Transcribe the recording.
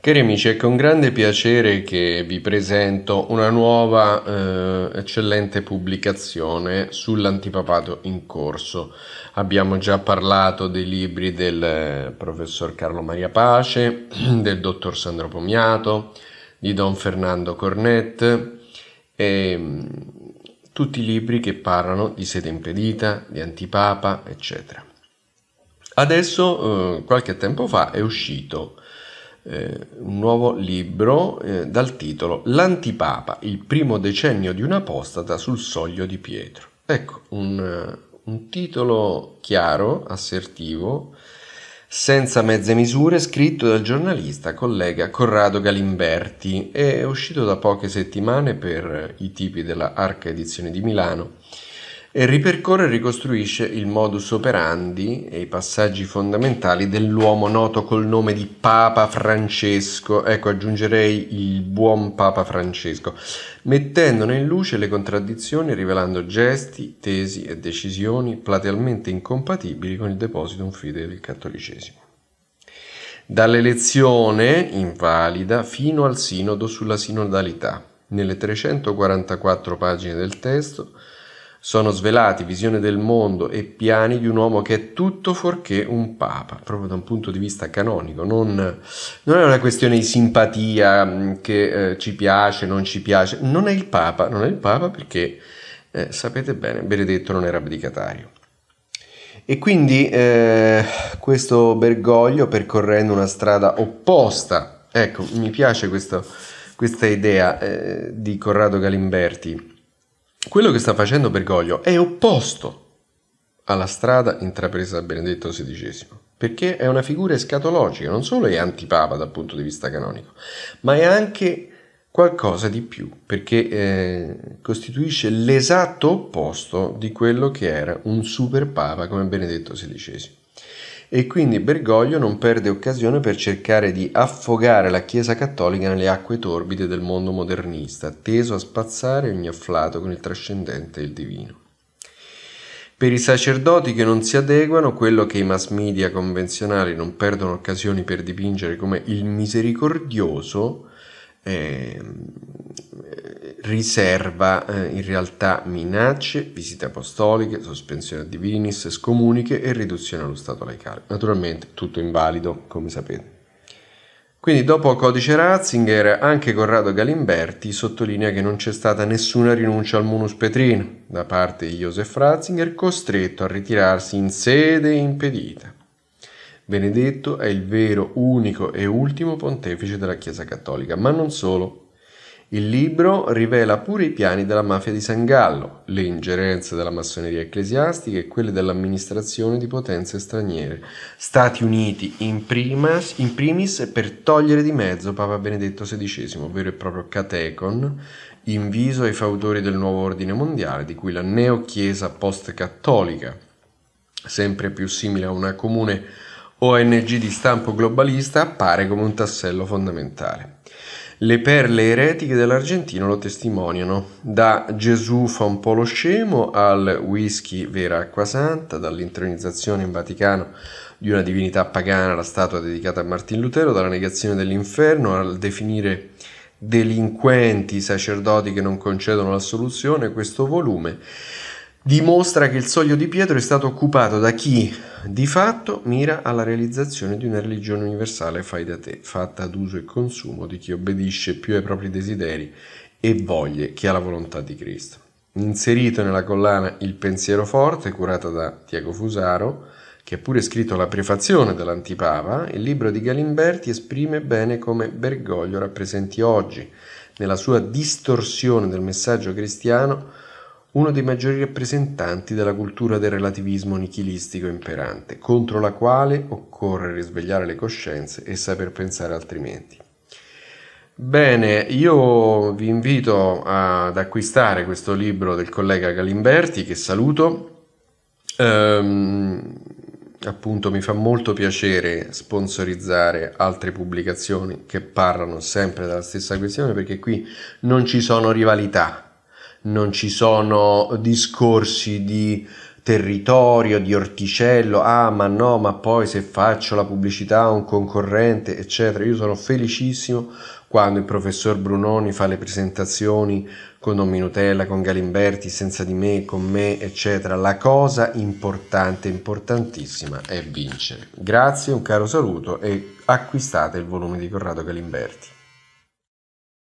Cari amici, è con grande piacere che vi presento una nuova eh, eccellente pubblicazione sull'antipapato in corso. Abbiamo già parlato dei libri del eh, professor Carlo Maria Pace, del dottor Sandro Pomiato, di don Fernando Cornet, e, mm, tutti i libri che parlano di sede impedita, di antipapa, eccetera. Adesso, eh, qualche tempo fa, è uscito eh, un nuovo libro eh, dal titolo L'antipapa, il primo decennio di un apostata sul soglio di Pietro. Ecco, un, eh, un titolo chiaro, assertivo, senza mezze misure, scritto dal giornalista collega Corrado Galimberti è uscito da poche settimane per i tipi della Arca Edizione di Milano e ripercorre e ricostruisce il modus operandi e i passaggi fondamentali dell'uomo noto col nome di Papa Francesco, ecco aggiungerei il buon Papa Francesco, mettendone in luce le contraddizioni rivelando gesti, tesi e decisioni platealmente incompatibili con il depositum fide del cattolicesimo. Dall'elezione invalida fino al sinodo sulla sinodalità. Nelle 344 pagine del testo sono svelati visione del mondo e piani di un uomo che è tutto fuorché un papa, proprio da un punto di vista canonico. Non, non è una questione di simpatia mm, che eh, ci piace, non ci piace. Non è il papa, non è il papa perché eh, sapete bene, Benedetto non era abdicatario. E quindi eh, questo Bergoglio percorrendo una strada opposta, ecco, mi piace questo, questa idea eh, di Corrado Galimberti, quello che sta facendo Bergoglio è opposto alla strada intrapresa da Benedetto XVI, perché è una figura escatologica, non solo è antipapa dal punto di vista canonico, ma è anche qualcosa di più, perché eh, costituisce l'esatto opposto di quello che era un superpapa come Benedetto XVI e quindi Bergoglio non perde occasione per cercare di affogare la Chiesa cattolica nelle acque torbide del mondo modernista, teso a spazzare ogni afflato con il trascendente e il divino. Per i sacerdoti che non si adeguano, quello che i mass media convenzionali non perdono occasioni per dipingere come il misericordioso, eh, riserva eh, in realtà minacce, visite apostoliche, sospensione a divinis, scomuniche e riduzione allo stato laicale. Naturalmente tutto invalido, come sapete. Quindi dopo il codice Ratzinger anche Corrado Galimberti sottolinea che non c'è stata nessuna rinuncia al munus petrino da parte di Josef Ratzinger costretto a ritirarsi in sede impedita. Benedetto è il vero, unico e ultimo pontefice della Chiesa Cattolica, ma non solo, il libro rivela pure i piani della mafia di San Gallo, le ingerenze della massoneria ecclesiastica e quelle dell'amministrazione di potenze straniere, Stati Uniti in, primas, in primis per togliere di mezzo Papa Benedetto XVI, vero e proprio catecon, inviso ai fautori del nuovo ordine mondiale, di cui la neochiesa post-cattolica, sempre più simile a una comune ONG di stampo globalista, appare come un tassello fondamentale. Le perle eretiche dell'argentino lo testimoniano. Da Gesù fa un po' lo scemo al whisky vera acqua santa, dall'intronizzazione in Vaticano di una divinità pagana, la statua dedicata a Martin Lutero, dalla negazione dell'inferno al definire delinquenti i sacerdoti che non concedono l'assoluzione, questo volume dimostra che il soglio di Pietro è stato occupato da chi di fatto mira alla realizzazione di una religione universale fai da te, fatta ad uso e consumo di chi obbedisce più ai propri desideri e voglie che alla volontà di Cristo. Inserito nella collana Il pensiero forte, curata da Tiago Fusaro, che ha pure scritto la prefazione dell'antipapa, il libro di Galimberti esprime bene come Bergoglio rappresenti oggi, nella sua distorsione del messaggio cristiano, uno dei maggiori rappresentanti della cultura del relativismo nichilistico imperante, contro la quale occorre risvegliare le coscienze e saper pensare altrimenti. Bene, io vi invito ad acquistare questo libro del collega Galimberti, che saluto. Ehm, appunto mi fa molto piacere sponsorizzare altre pubblicazioni che parlano sempre della stessa questione perché qui non ci sono rivalità non ci sono discorsi di territorio, di orticello, ah ma no, ma poi se faccio la pubblicità a un concorrente, eccetera. Io sono felicissimo quando il professor Brunoni fa le presentazioni con Don Minutella, con Galimberti, senza di me, con me, eccetera. La cosa importante, importantissima è vincere. Grazie, un caro saluto e acquistate il volume di Corrado Galimberti.